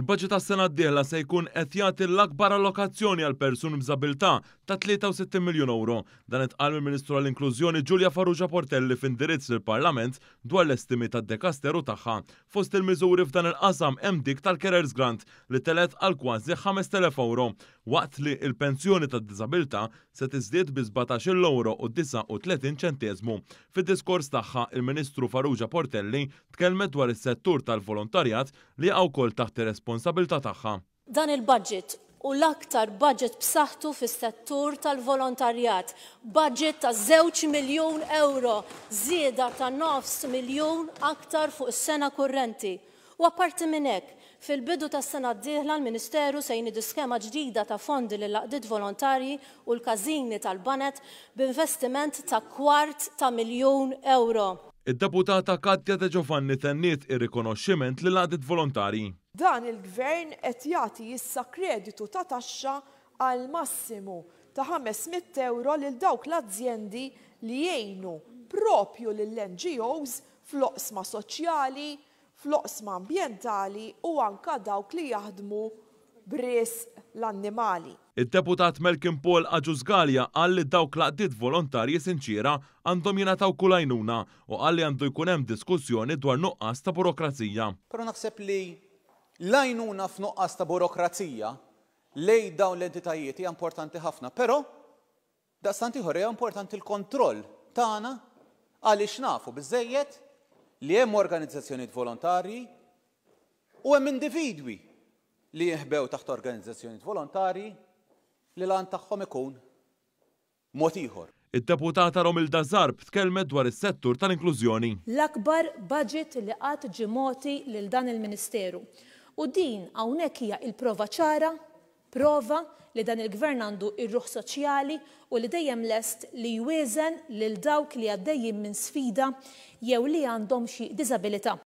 Il-budget ta' sena d-dieħla se jkun qed jagħti l-akbar allokazzjoni għal persun b'żabilità ta' 63 miljun euro. Dan itqal mill-Ministru għall-Inklużjoni Giulia Farrugia Portelli f'indirizz lill-Parlament dwar l-estimi tad-dekasteru tagħha. Fost il-miżuri f'dan il-qasam hemm dik tal kerers Grant li telet għal kważi 5000 euro waqt li il-pensjoni tad-diżabilità se tiżdied bi 17 euro u 39 ċentesmu. Fid-diskors tagħha il-Ministru Farrugia Portelli tkellmet dwar is-settur tal-volontarjat li għaw kol taħt responsabilta taħħa. Dan il-budget u l-aktar budget b'saħħtu fis-settur tal-volontarjat. Budget ta' 2 miljun euro, zieda ta' 9 miljun aktar fuq is-sena kurrenti. U apparti minn hekk, fil-bidu tas sena d-dieħla l-Ministeru se jnidu skema ġdida ta' fondi l laqdit volontarji u l-każini tal-banet b'investiment ta' kwart ta' miljun euro. Id-deputata Katja De Giovanni tenniet ir-rikonoxximent l laqdit volontarji Dan il-gvern qed jagħti issa kreditu ta' taxxa għal massimu ta' 500 euro lil dawk l-azzjendi li jgħinu propju lill-NGOs fl-oqsma soċjali, fl-oqsma ambientali u anka dawk li jaħdmu bris l-annimali. Id-deputat Melkin Paul Aġużgalja għal li dawk laqdiet volontarji sinċira għandhom jenataw kulajnuna u għalli li għandu jkunem diskussjoni dwar nuqqas ta' burokrazija. Pero naħseb li lajnuna f'nuqqas ta' burokrazija lej dawn l-entitajiet hija importanti ħafna, però da' stantiħor hija importanti l-kontroll tagħna għaliex nafu biżejjed li hemm organizzazzjonijiet volontarji u hemm individwi li jihbew taħt organizzazzjonijiet volontarji li lan tagħhom ikun mod ieħor. Id-deputata Romil Zarb tkellmet dwar is-settur tal-inklużjoni. L-akbar budget li qatt ġimoti lil dan il-Ministeru U din hawnhekk hija il-prova ċara, prova li dan il-gvern għandu ir-ruħ soċjali u li dejjem lest li jwezen lil dawk li għaddejjin minn sfida jew li għandhom xi diżabilità.